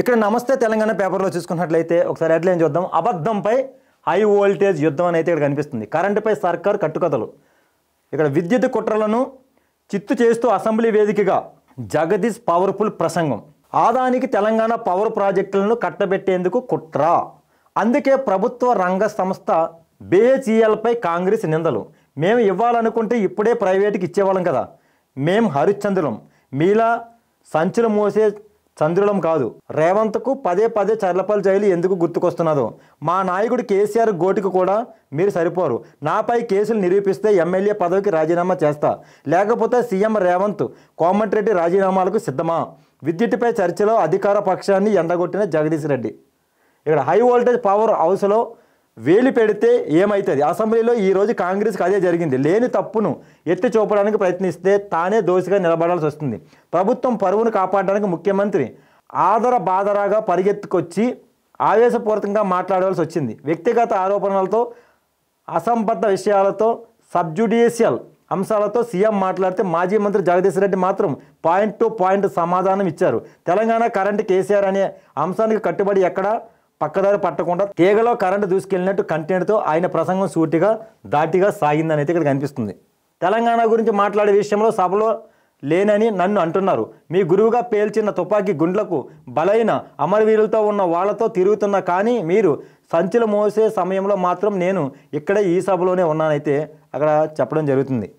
ఇక్కడ నమస్తే తెలంగాణ పేపర్లో చూసుకున్నట్లయితే ఒకసారి హెడ్లైన్ చూద్దాం అబద్ధంపై హై వోల్టేజ్ యుద్ధం అని అయితే ఇక్కడ కనిపిస్తుంది కరెంటుపై సర్కార్ కట్టుకథలు ఇక్కడ విద్యుత్ కుట్రలను చిత్తు చేస్తూ అసెంబ్లీ వేదికగా జగదీష్ పవర్ఫుల్ ప్రసంగం ఆదానికి తెలంగాణ పవర్ ప్రాజెక్టులను కట్టబెట్టేందుకు కుట్ర అందుకే ప్రభుత్వ రంగ సంస్థ బేహెచ్ఈఎల్పై కాంగ్రెస్ నిందలు మేము ఇవ్వాలనుకుంటే ఇప్పుడే ప్రైవేట్కి ఇచ్చేవాళ్ళం కదా మేం హరిశ్చంద్రులం మీలా సంచులు మోసే చంద్రులం కాదు రేవంత్కు పదే పదే చర్లపల్లి జైలు ఎందుకు గుర్తుకొస్తున్నదో మా నాయకుడు కేసీఆర్ గోటికి కూడా మీరు సరిపోరు నాపై కేసులు నిరూపిస్తే ఎమ్మెల్యే పదవికి రాజీనామా చేస్తా లేకపోతే సీఎం రేవంత్ కోమటిరెడ్డి రాజీనామాలకు సిద్ధమా విద్యుత్పై చర్చలో అధికార పక్షాన్ని ఎండగొట్టిన జగదీష్ రెడ్డి ఇక్కడ హై వోల్టేజ్ పవర్ హౌస్లో వేలు పెడితే ఏమవుతుంది అసెంబ్లీలో ఈరోజు కాంగ్రెస్కి అదే జరిగింది లేని తప్పును ఎత్తి చూపడానికి ప్రయత్నిస్తే తానే దోషిగా నిలబడాల్సి వస్తుంది ప్రభుత్వం పరువును కాపాడడానికి ముఖ్యమంత్రి ఆదర బాదరాగా పరిగెత్తుకొచ్చి ఆవేశపూరితంగా మాట్లాడవలసి వచ్చింది వ్యక్తిగత ఆరోపణలతో అసంబద్ధ విషయాలతో సబ్జుడిషియల్ అంశాలతో సీఎం మాట్లాడితే మాజీ మంత్రి జగదీశ్ రెడ్డి మాత్రం పాయింట్ టు పాయింట్ సమాధానం ఇచ్చారు తెలంగాణ కరెంట్ కేసీఆర్ అనే అంశానికి కట్టుబడి ఎక్కడా పక్కదారి పట్టకుండా తీగలో కరెంటు దూసుకెళ్ళినట్టు కంటెంట్తో ఆయన ప్రసంగం సూటిగా దాటిగా సాగిందని అయితే ఇక్కడ కనిపిస్తుంది తెలంగాణ గురించి మాట్లాడే విషయంలో సభలో లేనని నన్ను అంటున్నారు మీ గురువుగా పేల్చిన తుపాకీ గుండ్లకు బలైన అమరవీరులతో ఉన్న వాళ్ళతో తిరుగుతున్నా కానీ మీరు సంచులు మోసే సమయంలో మాత్రం నేను ఇక్కడే ఈ సభలోనే ఉన్నానైతే అక్కడ చెప్పడం జరుగుతుంది